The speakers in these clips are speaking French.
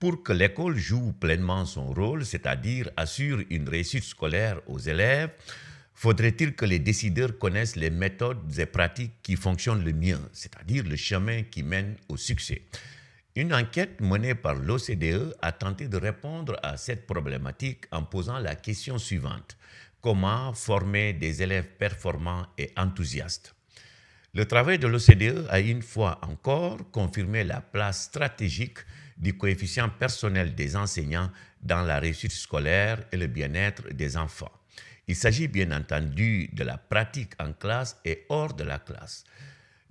Pour que l'école joue pleinement son rôle, c'est-à-dire assure une réussite scolaire aux élèves, faudrait-il que les décideurs connaissent les méthodes et pratiques qui fonctionnent le mieux, c'est-à-dire le chemin qui mène au succès. Une enquête menée par l'OCDE a tenté de répondre à cette problématique en posant la question suivante. Comment former des élèves performants et enthousiastes le travail de l'OCDE a une fois encore confirmé la place stratégique du coefficient personnel des enseignants dans la réussite scolaire et le bien-être des enfants. Il s'agit bien entendu de la pratique en classe et hors de la classe.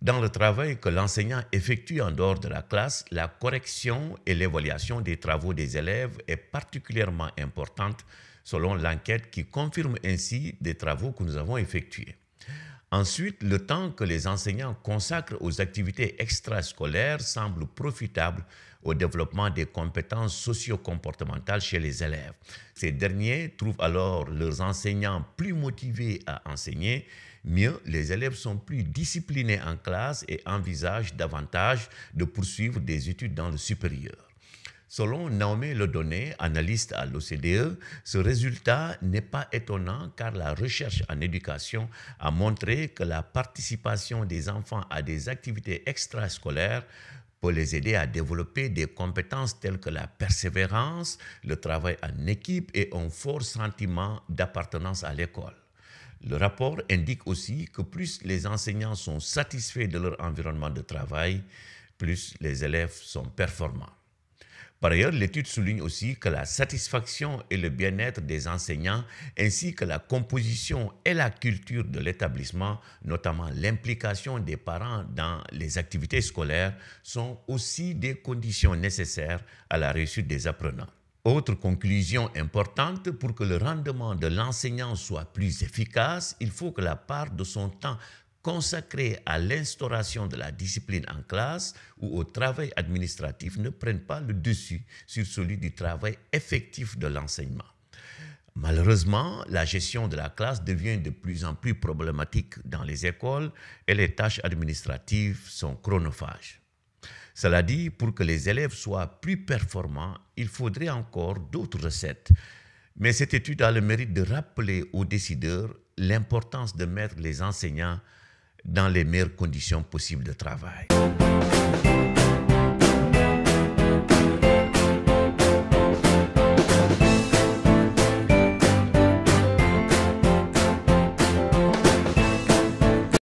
Dans le travail que l'enseignant effectue en dehors de la classe, la correction et l'évaluation des travaux des élèves est particulièrement importante selon l'enquête qui confirme ainsi des travaux que nous avons effectués. Ensuite, le temps que les enseignants consacrent aux activités extrascolaires semble profitable au développement des compétences socio-comportementales chez les élèves. Ces derniers trouvent alors leurs enseignants plus motivés à enseigner, mieux les élèves sont plus disciplinés en classe et envisagent davantage de poursuivre des études dans le supérieur. Selon Naomi Ledonné, analyste à l'OCDE, ce résultat n'est pas étonnant car la recherche en éducation a montré que la participation des enfants à des activités extrascolaires peut les aider à développer des compétences telles que la persévérance, le travail en équipe et un fort sentiment d'appartenance à l'école. Le rapport indique aussi que plus les enseignants sont satisfaits de leur environnement de travail, plus les élèves sont performants. Par ailleurs, l'étude souligne aussi que la satisfaction et le bien-être des enseignants, ainsi que la composition et la culture de l'établissement, notamment l'implication des parents dans les activités scolaires, sont aussi des conditions nécessaires à la réussite des apprenants. Autre conclusion importante, pour que le rendement de l'enseignant soit plus efficace, il faut que la part de son temps consacrés à l'instauration de la discipline en classe ou au travail administratif ne prennent pas le dessus sur celui du travail effectif de l'enseignement. Malheureusement, la gestion de la classe devient de plus en plus problématique dans les écoles et les tâches administratives sont chronophages. Cela dit, pour que les élèves soient plus performants, il faudrait encore d'autres recettes. Mais cette étude a le mérite de rappeler aux décideurs l'importance de mettre les enseignants dans les meilleures conditions possibles de travail.